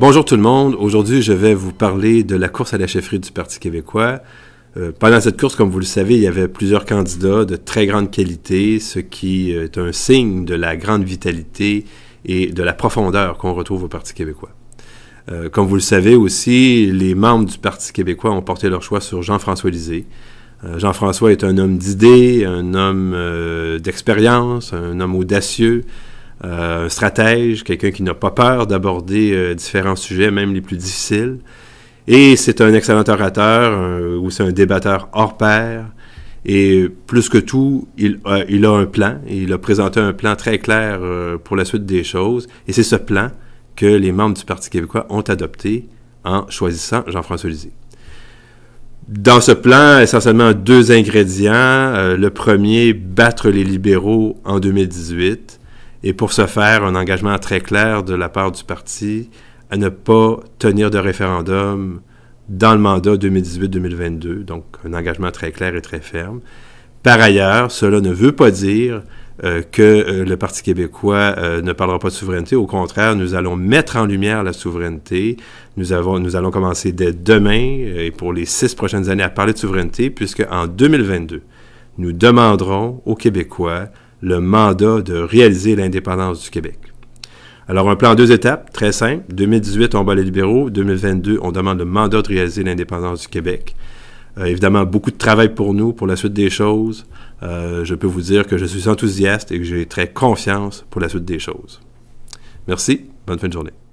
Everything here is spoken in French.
Bonjour tout le monde. Aujourd'hui, je vais vous parler de la course à la chefferie du Parti québécois. Euh, pendant cette course, comme vous le savez, il y avait plusieurs candidats de très grande qualité, ce qui euh, est un signe de la grande vitalité et de la profondeur qu'on retrouve au Parti québécois. Euh, comme vous le savez aussi, les membres du Parti québécois ont porté leur choix sur Jean-François Lisée. Jean-François est un homme d'idées, un homme d'expérience, un homme audacieux, un euh, stratège, quelqu'un qui n'a pas peur d'aborder euh, différents sujets, même les plus difficiles. Et c'est un excellent orateur, euh, ou c'est un débatteur hors pair. Et plus que tout, il a, un plan il a présenté un plan très clair pour la suite des choses. Et c'est ce plan que les membres du Parti québécois ont adopté en choisissant Jean-François Lisée. Dans ce plan, essentiellement deux ingrédients. le premier, battre les libéraux en 2018. Et pour ce faire, un engagement très clair de la part du parti à ne pas tenir de référendum dans le mandat 2018-2022, donc un engagement très clair et très ferme. Par ailleurs, cela ne veut pas dire euh, que euh, le Parti québécois euh, ne parlera pas de souveraineté. Au contraire, nous allons mettre en lumière la souveraineté. Nous, avons, nous allons commencer dès demain et pour les six prochaines années à parler de souveraineté, puisque en 2022, nous demanderons aux Québécois le mandat de réaliser l'indépendance du Québec. Alors, un plan en deux étapes, très simple. 2018, on bat les libéraux. 2022, on demande le mandat de réaliser l'indépendance du Québec. Euh, évidemment, beaucoup de travail pour nous, pour la suite des choses. Euh, je peux vous dire que je suis enthousiaste et que j'ai très confiance pour la suite des choses. Merci. Bonne fin de journée.